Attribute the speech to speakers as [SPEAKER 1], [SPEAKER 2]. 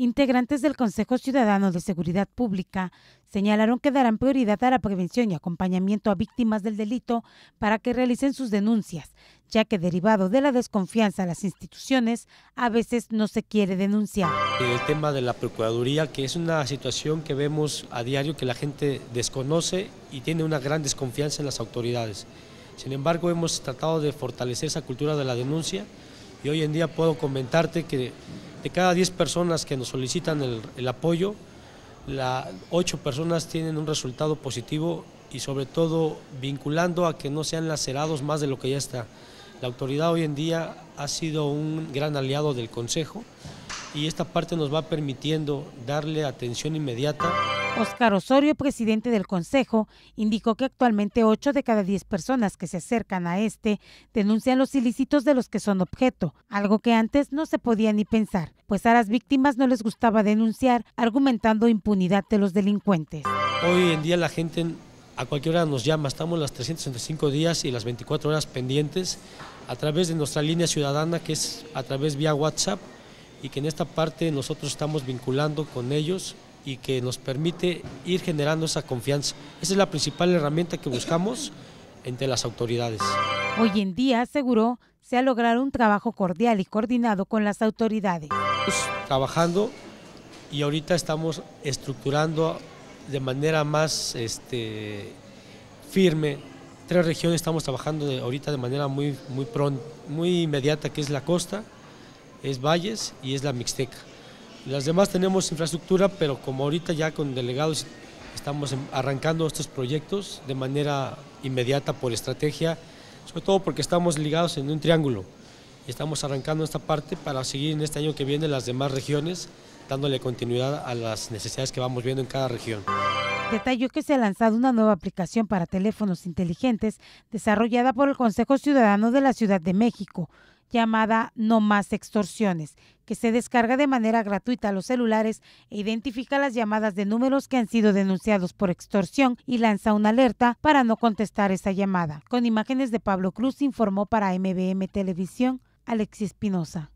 [SPEAKER 1] integrantes del Consejo Ciudadano de Seguridad Pública señalaron que darán prioridad a la prevención y acompañamiento a víctimas del delito para que realicen sus denuncias, ya que derivado de la desconfianza a las instituciones, a veces no se quiere denunciar.
[SPEAKER 2] El tema de la Procuraduría, que es una situación que vemos a diario que la gente desconoce y tiene una gran desconfianza en las autoridades. Sin embargo, hemos tratado de fortalecer esa cultura de la denuncia y hoy en día puedo comentarte que de cada 10 personas que nos solicitan el, apoyo, las 8 personas tienen un resultado positivo y sobre todo vinculando a que no sean lacerados más de lo que ya está. La autoridad hoy en día ha sido un gran aliado del Consejo y esta parte nos va permitiendo darle atención inmediata.
[SPEAKER 1] Oscar Osorio, presidente del Consejo, indicó que actualmente 8 de cada 10 personas que se acercan a este denuncian los ilícitos de los que son objeto, algo que antes no se podía ni pensar, pues a las víctimas no les gustaba denunciar, argumentando impunidad de los delincuentes.
[SPEAKER 2] Hoy en día la gente a cualquier hora nos llama, estamos las 365 días y las 24 horas pendientes a través de nuestra línea ciudadana que es a través vía WhatsApp y que en esta parte nosotros estamos vinculando con ellos y que nos permite ir generando esa confianza. Esa es la principal herramienta que buscamos entre las autoridades.
[SPEAKER 1] Hoy en día, aseguró, se ha logrado un trabajo cordial y coordinado con las autoridades.
[SPEAKER 2] Trabajando y ahorita estamos estructurando de manera más este, firme. Tres regiones estamos trabajando ahorita de manera muy, muy, muy inmediata, que es la costa, es Valles y es la Mixteca. Las demás tenemos infraestructura, pero como ahorita ya con delegados estamos em, arrancando estos proyectos de manera inmediata por estrategia, sobre todo porque estamos ligados en un triángulo y estamos arrancando esta parte para seguir en este año que viene las demás regiones, dándole continuidad a las necesidades que vamos viendo en cada región.
[SPEAKER 1] Detalló que se ha lanzado una nueva aplicación para teléfonos inteligentes desarrollada por el Consejo Ciudadano de la Ciudad de México, llamada No Más Extorsiones, que se descarga de manera gratuita a los celulares e identifica las llamadas de números que han sido denunciados por extorsión y lanza una alerta para no contestar esa llamada. Con imágenes de Pablo Cruz informó para MBM Televisión Alexis Espinosa.